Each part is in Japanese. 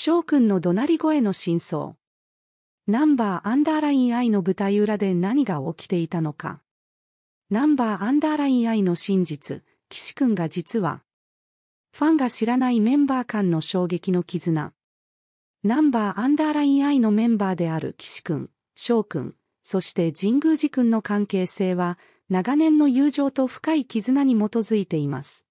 翔くんの怒鳴り声の真相。ナンバーアンダーライン I の舞台裏で何が起きていたのか。ナンバーアンダーライン I の真実、岸くんが実は、ファンが知らないメンバー間の衝撃の絆。ナンバーアンダーライン I のメンバーである岸くん、翔くん、そして神宮寺くんの関係性は、長年の友情と深い絆に基づいています。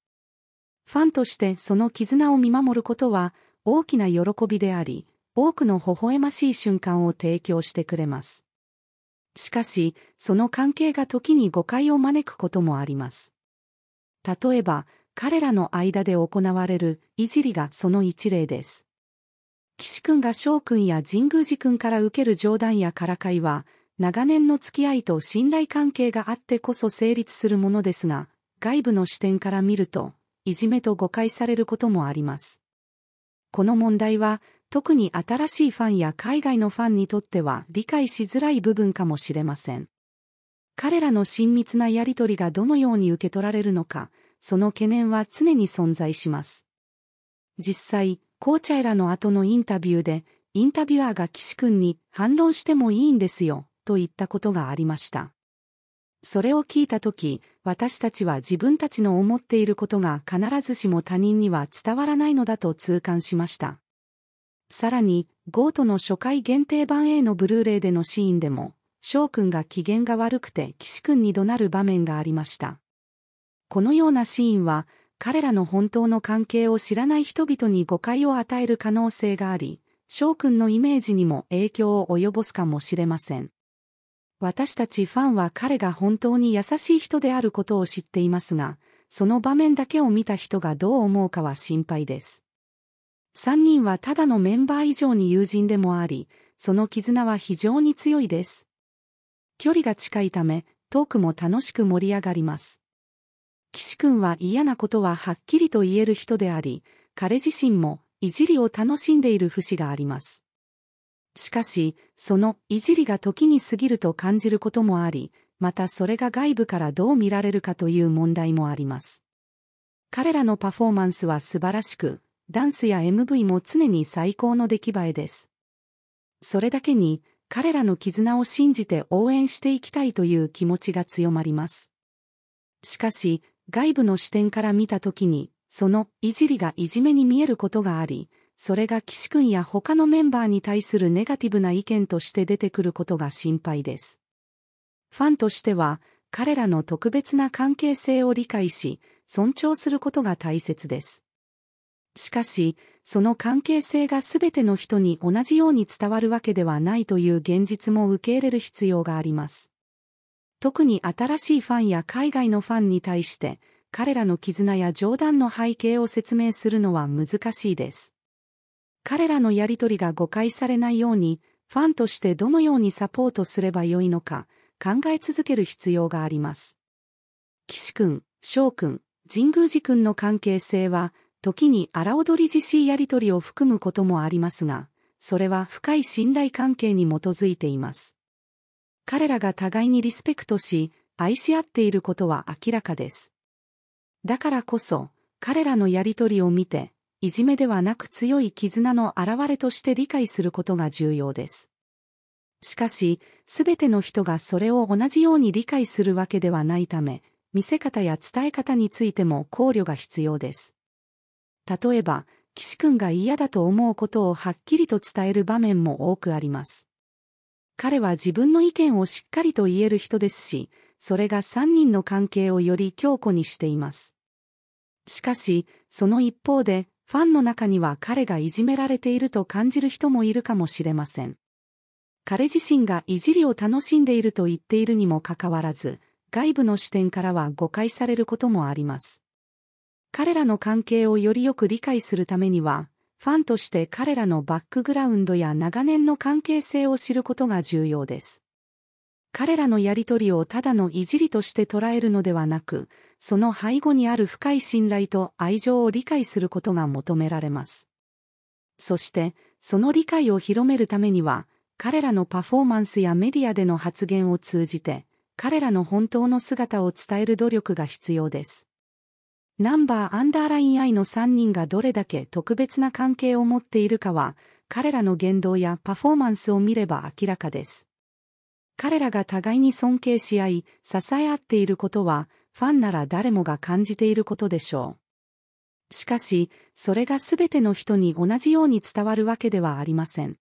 ファンとしてその絆を見守ることは、大きな喜びであり、多くの微笑ましい瞬間を提供してくれます。しかし、その関係が時に誤解を招くこともあります。例えば、彼らの間で行われるいじりがその一例です。岸君が翔君や神宮寺君から受ける冗談やからかいは、長年の付き合いと信頼関係があってこそ成立するものですが、外部の視点から見ると、いじめと誤解されることもあります。この問題は、特に新しいファンや海外のファンにとっては理解しづらい部分かもしれません。彼らの親密なやりとりがどのように受け取られるのか、その懸念は常に存在します。実際、コーチャイラの後のインタビューで、インタビュアーが岸君に反論してもいいんですよ、と言ったことがありました。それを聞いたとき、私たちは自分たちの思っていることが必ずしも他人には伝わらないのだと痛感しました。さらに、ゴートの初回限定版 A のブルーレイでのシーンでも、翔くんが機嫌が悪くて岸くんに怒鳴る場面がありました。このようなシーンは、彼らの本当の関係を知らない人々に誤解を与える可能性があり、翔くんのイメージにも影響を及ぼすかもしれません。私たちファンは彼が本当に優しい人であることを知っていますが、その場面だけを見た人がどう思うかは心配です。3人はただのメンバー以上に友人でもあり、その絆は非常に強いです。距離が近いため、トークも楽しく盛り上がります。岸くんは嫌なことははっきりと言える人であり、彼自身もいじりを楽しんでいる節があります。しかし、その、いじりが時に過ぎると感じることもあり、またそれが外部からどう見られるかという問題もあります。彼らのパフォーマンスは素晴らしく、ダンスや MV も常に最高の出来栄えです。それだけに、彼らの絆を信じて応援していきたいという気持ちが強まります。しかし、外部の視点から見たときに、その、いじりがいじめに見えることがあり、それが岸君や他のメンバーに対するネガティブな意見として出てくることが心配です。ファンとしては、彼らの特別な関係性を理解し、尊重することが大切です。しかし、その関係性がすべての人に同じように伝わるわけではないという現実も受け入れる必要があります。特に新しいファンや海外のファンに対して、彼らの絆や冗談の背景を説明するのは難しいです。彼らのやりとりが誤解されないように、ファンとしてどのようにサポートすればよいのか、考え続ける必要があります。岸君、翔君、神宮寺君の関係性は、時に荒踊り自身やりとりを含むこともありますが、それは深い信頼関係に基づいています。彼らが互いにリスペクトし、愛し合っていることは明らかです。だからこそ、彼らのやりとりを見て、いじめではなく強い絆の現れとして理解することが重要です。しかし、すべての人がそれを同じように理解するわけではないため、見せ方や伝え方についても考慮が必要です。例えば、岸くんが嫌だと思うことをはっきりと伝える場面も多くあります。彼は自分の意見をしっかりと言える人ですし、それが3人の関係をより強固にしています。しかし、その一方で、ファンの中には彼がいじめられていると感じる人もいるかもしれません。彼自身がいじりを楽しんでいると言っているにもかかわらず、外部の視点からは誤解されることもあります。彼らの関係をよりよく理解するためには、ファンとして彼らのバックグラウンドや長年の関係性を知ることが重要です。彼らのやりとりをただのいじりとして捉えるのではなく、その背後にある深い信頼と愛情を理解することが求められます。そして、その理解を広めるためには、彼らのパフォーマンスやメディアでの発言を通じて、彼らの本当の姿を伝える努力が必要です。ナンバーアンダーライン I の3人がどれだけ特別な関係を持っているかは、彼らの言動やパフォーマンスを見れば明らかです。彼らが互いに尊敬し合い、支え合っていることは、ファンなら誰もが感じていることでしょう。しかし、それがすべての人に同じように伝わるわけではありません。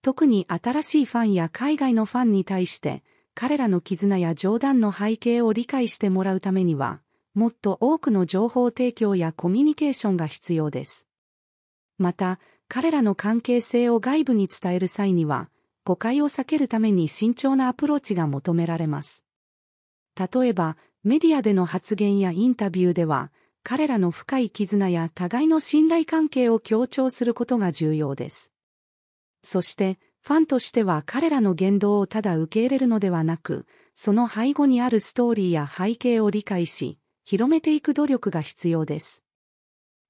特に新しいファンや海外のファンに対して、彼らの絆や冗談の背景を理解してもらうためには、もっと多くの情報提供やコミュニケーションが必要です。また、彼らの関係性を外部に伝える際には、誤解を避けるために慎重なアプローチが求められます。例えば、メディアでの発言やインタビューでは、彼らの深い絆や互いの信頼関係を強調することが重要です。そして、ファンとしては彼らの言動をただ受け入れるのではなく、その背後にあるストーリーや背景を理解し、広めていく努力が必要です。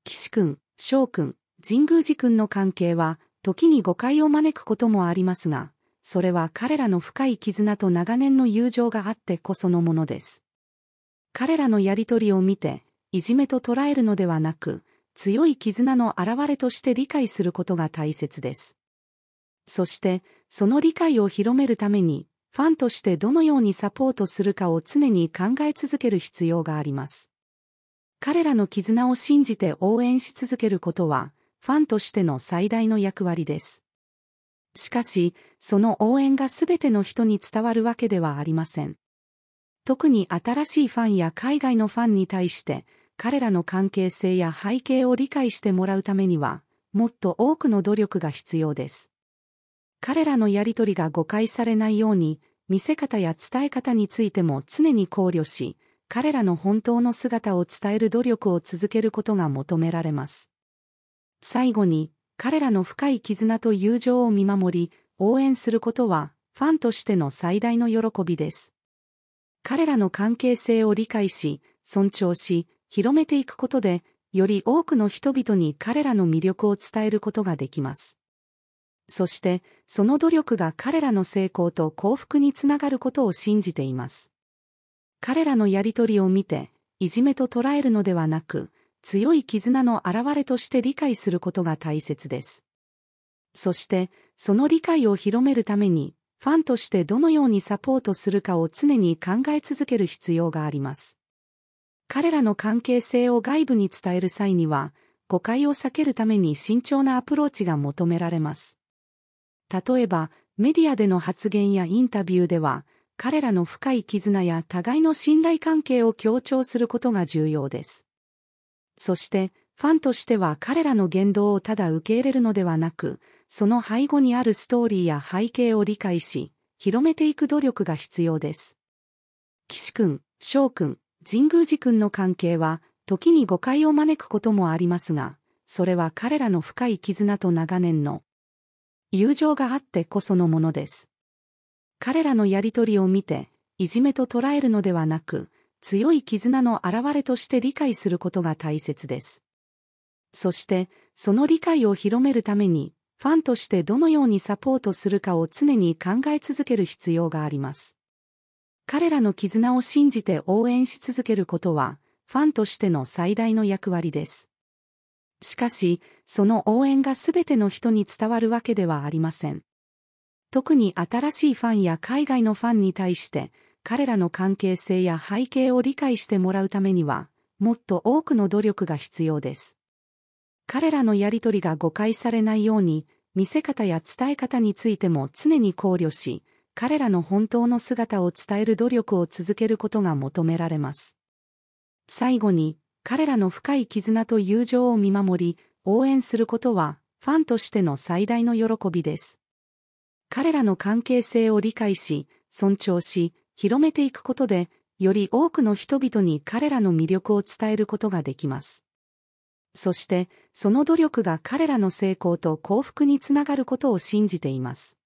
岸君、翔君、神宮寺君の関係は、時に誤解を招くこともありますが、それは彼らの深い絆と長年の友情があってこそのものです。彼らのやりとりを見て、いじめと捉えるのではなく、強い絆の表れとして理解することが大切です。そして、その理解を広めるために、ファンとしてどのようにサポートするかを常に考え続ける必要があります。彼らの絆を信じて応援し続けることは、ファンとしての最大の役割です。しかし、その応援が全ての人に伝わるわけではありません。特に新しいファンや海外のファンに対して彼らの関係性や背景を理解してもらうためにはもっと多くの努力が必要です。彼らのやりとりが誤解されないように見せ方や伝え方についても常に考慮し彼らの本当の姿を伝える努力を続けることが求められます。最後に彼らの深い絆と友情を見守り応援することはファンとしての最大の喜びです。彼らの関係性を理解し、尊重し、広めていくことで、より多くの人々に彼らの魅力を伝えることができます。そして、その努力が彼らの成功と幸福につながることを信じています。彼らのやりとりを見て、いじめと捉えるのではなく、強い絆の表れとして理解することが大切です。そして、その理解を広めるために、ファンとしてどのようにサポートするかを常に考え続ける必要があります。彼らの関係性を外部に伝える際には、誤解を避けるために慎重なアプローチが求められます。例えば、メディアでの発言やインタビューでは、彼らの深い絆や互いの信頼関係を強調することが重要です。そして、ファンとしては彼らの言動をただ受け入れるのではなく、その背後にあるストーリーや背景を理解し、広めていく努力が必要です。岸くん、翔くん、神宮寺くんの関係は、時に誤解を招くこともありますが、それは彼らの深い絆と長年の友情があってこそのものです。彼らのやりとりを見て、いじめと捉えるのではなく、強い絆の表れとして理解することが大切です。そして、その理解を広めるためにファンとしてどのようにサポートするかを常に考え続ける必要があります。彼らの絆を信じて応援し続けることは、ファンとしての最大の役割です。しかし、その応援がすべての人に伝わるわけではありません。特に新しいファンや海外のファンに対して、彼らの関係性や背景を理解してもらうためには、もっと多くの努力が必要です。彼らのやりとりが誤解されないように、見せ方や伝え方についても常に考慮し、彼らの本当の姿を伝える努力を続けることが求められます。最後に、彼らの深い絆と友情を見守り、応援することは、ファンとしての最大の喜びです。彼らの関係性を理解し、尊重し、広めていくことで、より多くの人々に彼らの魅力を伝えることができます。そして、その努力が彼らの成功と幸福につながることを信じています。